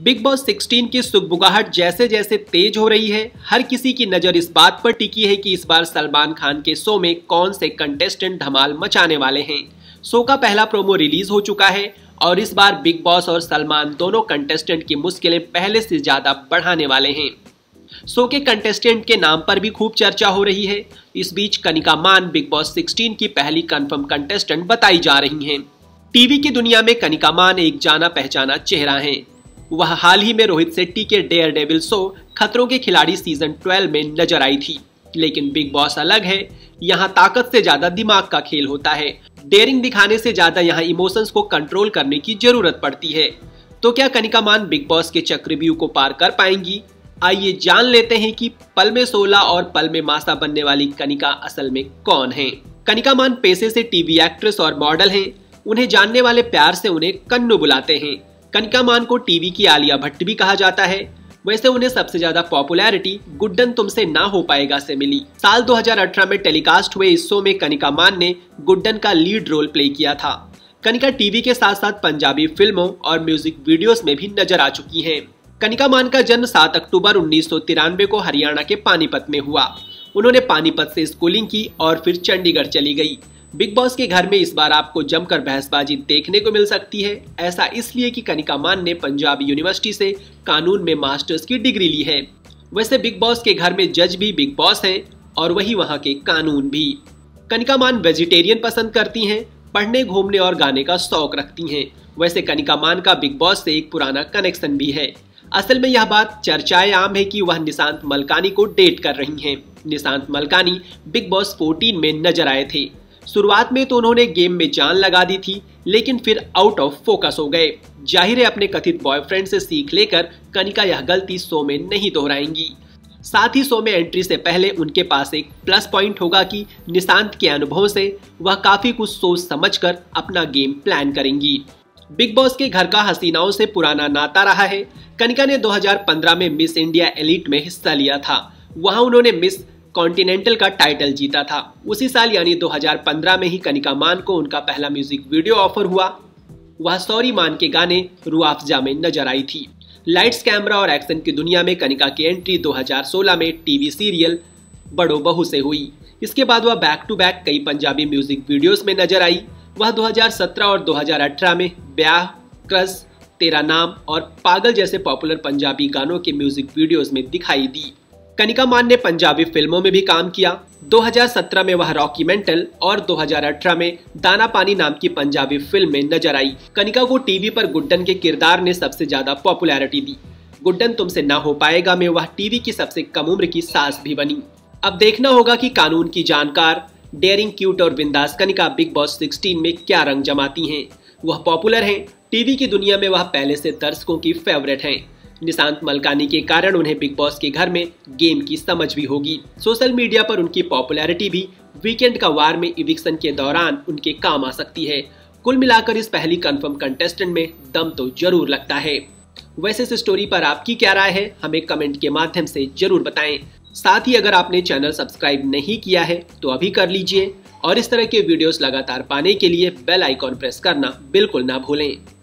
Big boss 16 की सुखबुगाहट जैसे जैसे तेज हो रही है हर किसी की नज़र इस बात पर टिकी है कि इस बार सलमान खान के शो में कौन से कंटेस्टेंट धमाल मचाने वाले हैं शो का पहला प्रोमो रिलीज हो चुका है और इस बार बिग बॉस और सलमान दोनों कंटेस्टेंट की मुश्किलें पहले से ज़्यादा बढ़ाने वाले हैं शो के कंटेस्टेंट के नाम पर भी खूब चर्चा हो रही है इस बीच कनिका मान बिग बॉस 16 की पहली कंफर्म कंटेस्टेंट बताई जा रही हैं टीवी की दुनिया में कनिका मान एक जाना पहचाना चेहरा है वह हाल ही में रोहित शेट्टी के डेयर डेविल शो खतरों के खिलाड़ी सीजन 12 में नजर आई थी लेकिन बिग बॉस अलग है यहाँ ताकत से ज्यादा दिमाग का खेल होता है डेयरिंग दिखाने से ज्यादा यहाँ इमोशंस को कंट्रोल करने की जरूरत पड़ती है तो क्या कनिका मान बिग बॉस के चक्रव्यूह को पार कर पाएंगी आइए जान लेते हैं कि पल में सोला और पल में मासा बनने वाली कनिका असल में कौन है कनिका मान पेशे से टीवी एक्ट्रेस और मॉडल हैं उन्हें जानने वाले प्यार से उन्हें कन्नू बुलाते हैं कनिका मान को टीवी की आलिया भट्ट भी कहा जाता है वैसे उन्हें सबसे ज्यादा पॉपुलैरिटी गुड्डन तुमसे ना हो पाएगा से मिली साल 2018 में टेलीकास्ट हुए इस शो में कनिका मान ने गुड्डन का लीड रोल प्ले किया था कनिका टीवी के साथ साथ पंजाबी फिल्मों और म्यूजिक वीडियोस में भी नजर आ चुकी हैं। कनिका मान का जन्म 7 अक्टूबर उन्नीस को हरियाणा के पानीपत में हुआ उन्होंने पानीपत से स्कूलिंग की और फिर चंडीगढ़ चली गई बिग बॉस के घर में इस बार आपको जमकर बहसबाजी देखने को मिल सकती है ऐसा इसलिए कि कनिका मान ने पंजाब यूनिवर्सिटी से कानून में मास्टर्स की डिग्री ली है वैसे बिग बॉस के घर में जज भी बिग बॉस हैं और वही वहाँ के कानून भी कनिका मान वेजिटेरियन पसंद करती हैं पढ़ने घूमने और गाने का शौक रखती हैं वैसे कनिका मान का बिग बॉस से एक पुराना कनेक्शन भी है असल में यह बात चर्चाएं आम है कि वह निशांत मलकानी को डेट कर रही हैं निशांत मलकानी बिग बॉस 14 में नजर आए थे शुरुआत में तो उन्होंने गेम में जान लगा दी थी लेकिन फिर आउट ऑफ फोकस हो गए जाहिर है अपने कथित बॉयफ्रेंड से सीख लेकर कनिका यह गलती शो में नहीं दोहराएंगी साथ ही शो में एंट्री से पहले उनके पास एक प्लस पॉइंट होगा कि निशांत के अनुभव से वह काफी कुछ सोच समझकर अपना गेम प्लान करेंगी बिग बॉस के घर का हसीनाओं से पुराना नाता रहा है कनिका ने 2015 में मिस इंडिया एलिट में हिस्सा लिया था वहां उन्होंने मिस कॉन्टिनेंटल का टाइटल जीता था उसी साल यानी 2015 में ही कनिका मान को उनका पहला म्यूजिक वीडियो ऑफर हुआ वह सॉरी मान के गाने रुआफजा में नजर आई थी लाइट्स कैमरा और एक्शन की दुनिया में कनिका की एंट्री 2016 में टीवी सीरियल बड़ो बहु से हुई इसके बाद वह बैक टू बैक कई पंजाबी म्यूजिक वीडियोस में नजर आई वह 2017 और 2018 में ब्याह क्रस तेरा नाम और पागल जैसे पॉपुलर पंजाबी गानों के म्यूजिक वीडियोस में दिखाई दी कनिका मान ने पंजाबी फिल्मों में भी काम किया 2017 में वह रॉकी मेंटल और 2018 में दाना पानी नाम की पंजाबी फिल्म में नजर आई कनिका को टीवी पर गुड्डन के किरदार ने सबसे ज्यादा पॉपुलैरिटी दी गुड्डन तुमसे ना हो पाएगा में वह टीवी की सबसे कम उम्र की सास भी बनी अब देखना होगा कि कानून की जानकार डेयरिंग क्यूट और बिंदास कनिका बिग बॉस 16 में क्या रंग जमाती हैं वह पॉपुलर हैं टीवी की दुनिया में वह पहले से दर्शकों की फेवरेट हैं निशांत मलकानी के कारण उन्हें बिग बॉस के घर में गेम की समझ भी होगी सोशल मीडिया पर उनकी पॉपुलैरिटी भी वीकेंड का वार में इविक्शन के दौरान उनके काम आ सकती है कुल मिलाकर इस पहली कंफर्म कंटेस्टेंट में दम तो जरूर लगता है वैसे इस स्टोरी पर आपकी क्या राय है हमें कमेंट के माध्यम से जरूर बताएं साथ ही अगर आपने चैनल सब्सक्राइब नहीं किया है तो अभी कर लीजिए और इस तरह के वीडियोस लगातार पाने के लिए बेल आइकॉन प्रेस करना बिल्कुल ना भूलें